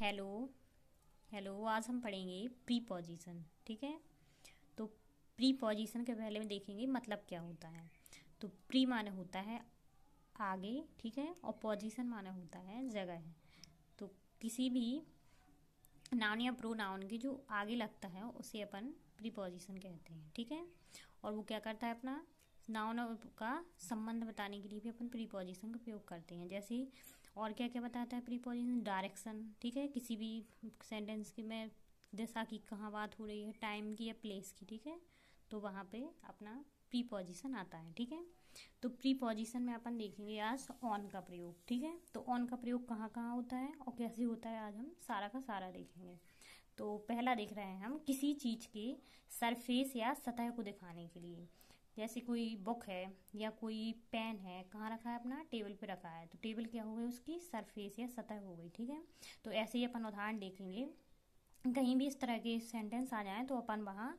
hello hello आज हम पढ़ेंगे प्री पोजिशन ठीक है तो प्री पोजिशन के पहले में देखेंगे मतलब क्या होता है तो प्री माने होता है आगे ठीक है और पोजिशन माने होता है जगह है तो किसी भी नाउन या प्रो नाउन के जो आगे लगता है उसे अपन प्री पोजिशन कहते हैं ठीक है और वो क्या करता है अपना नाउन का संबंध बताने के लिए भी अपन प्री पोजिशन का प्रयोग करते हैं जैसे और क्या क्या बताता है प्रीपोजिशन डायरेक्शन ठीक है किसी भी सेंटेंस की मैं जैसा की कहाँ बात हो रही है टाइम की या प्लेस की ठीक है तो वहाँ पे अपना प्रीपोजिशन आता है ठीक है तो प्रीपोजिशन में अपन देखेंगे आज ऑन का प्रयोग ठीक है तो ऑन का प्रयोग कहाँ कहाँ होता है और कैसे होता है आज हम सारा का सारा देखेंगे तो पहला देख रहे हैं हम किसी चीज़ के सरफेस या सतह को दिखाने के लिए जैसे कोई बुक है या कोई पेन है कहाँ रखा है अपना टेबल पे रखा है तो टेबल क्या हो गई उसकी सरफेस या सतह हो गई ठीक है तो ऐसे ही अपन उदाहरण देखेंगे कहीं भी इस तरह के सेंटेंस आ जाए तो अपन वहाँ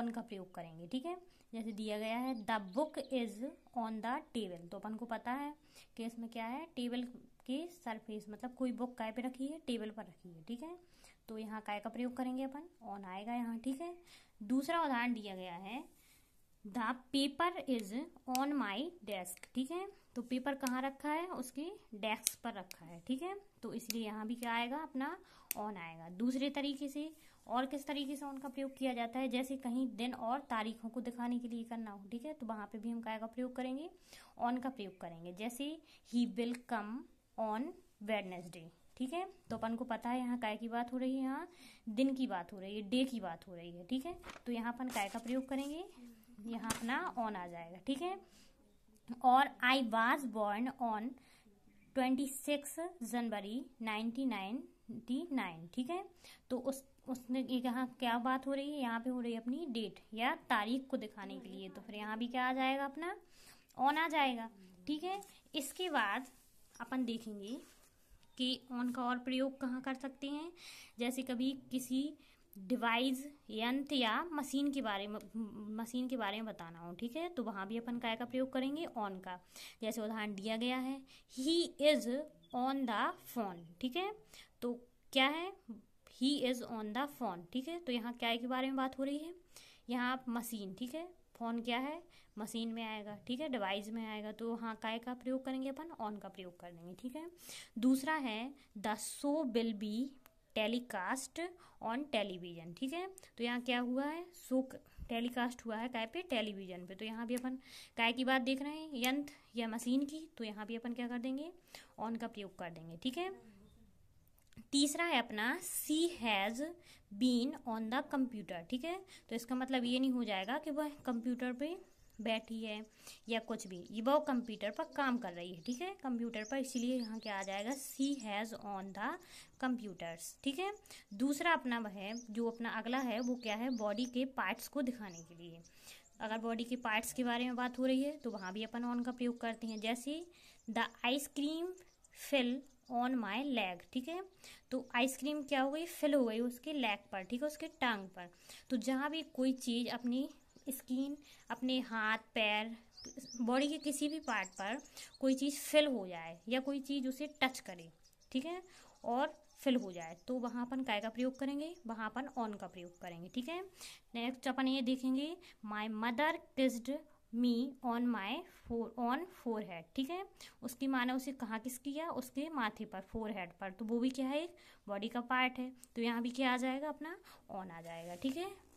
ऑन का प्रयोग करेंगे ठीक है जैसे दिया गया है the book is on the table तो अपन को पता है कि इसमें क्या है टेबल के सरफेस मतलब कोई बुक काय पे रखी है टेबल पर रखी है ठीक है तो यहाँ काय का प्रयोग करेंगे अपन ऑन आएगा यहाँ ठीक है दूसरा उदाहरण दिया गया है the paper is on my desk ठीक है तो पेपर कहाँ रखा है उसके डेस्क पर रखा है ठीक है तो इसलिए यहाँ भी क्या आएगा अपना ऑन आएगा दूसरे तरीके से और किस तरीके से ऑन का प्रयोग किया जाता है जैसे कहीं दिन और तारीखों को दिखाने के लिए करना हो ठीक है तो वहाँ पे भी हम क्या का प्रयोग करेंगे ऑन का प्रयोग करेंगे जैसे he will come on Wednesday ठीक है तो अपन को पता है यहाँ काय की बात हो रही है यहाँ दिन की बात हो रही है डे की बात हो रही है ठीक है तो यहाँ अपन काय का प्रयोग करेंगे यहाँ अपना ऑन आ जाएगा ठीक है और I was born on twenty six January nineteen ninety nine ठीक है तो उस उसने यहाँ क्या बात हो रही है यहाँ पे हो रही है अपनी डेट या तारीख को दिखाने के लिए तो फिर यहाँ भी क्या आ जाएगा अपना ऑन आ जाएगा ठीक है इसके बाद अपन देखेंगे कि ऑन का और प्रयोग कहाँ कर सकते हैं जैसे कभी किसी डिवाइस यंत्र या मशीन के बारे में मशीन के बारे में बताना हो ठीक है तो वहाँ भी अपन काय का प्रयोग करेंगे ऑन का जैसे उदाहरण दिया गया है he is on the phone ठीक है तो क्या है he is on the phone ठीक है तो यहाँ क्या के बारे में बात हो रही है यहाँ आप मशीन ठीक है फोन क्या है मशीन में आएगा ठीक है डिवाइस में आएगा तो हाँ काय का प्रयोग करेंगे अपन ऑन का प्रयोग कर देंगे ठीक है दूसरा है the show will be telecast on television ठीक है तो यहाँ क्या हुआ है सो टेलीकास्ट हुआ है काय पे टेलीविजन पे तो यहाँ भी अपन काय की बात देख रहे हैं यंत्र या मशीन की तो यहाँ भी अपन क्या कर देंगे ऑन का प्रयोग कर देंगे ठीक है तीसरा है अपना she has been on the computer ठीक है तो इसका मतलब ये नहीं हो जाएगा कि वह कंप्यूटर पे बैठी है या कुछ भी ये वो कंप्यूटर पर काम कर रही है ठीक है कंप्यूटर पर इसीलिए यहाँ क्या आ जाएगा she has on the computers ठीक है दूसरा अपना है जो अपना अगला है वो क्या है बॉडी के पार्ट्स को दिखाने के लिए अगर बॉडी के पार्ट्स के बारे में बात हो रही है तो वहाँ भी अपन ऑन का प्रयोग करते हैं जैसे the ice cream fell on my leg ठीक है तो आइसक्रीम क्या हो गई फिल हो गई उसके लेग पर ठीक है उसके टांग पर तो जहाँ भी कोई चीज़ अपनी स्किन अपने हाथ पैर बॉडी के किसी भी पार्ट पर कोई चीज़ फिल हो जाए या कोई चीज़ उसे टच करे ठीक है और फिल हो जाए तो वहाँ अपन काय का प्रयोग करेंगे वहाँ अपन ऑन का प्रयोग करेंगे ठीक है नेक्स्ट अपन ये देखेंगे my mother kissed me on my four on forehead ठीक है उसकी माँ ने उसे कहाँ किस किया उसके माथे पर फोर हेड पर तो वो भी क्या है एक बॉडी का पार्ट है तो यहाँ भी क्या आ जाएगा अपना ऑन आ जाएगा ठीक है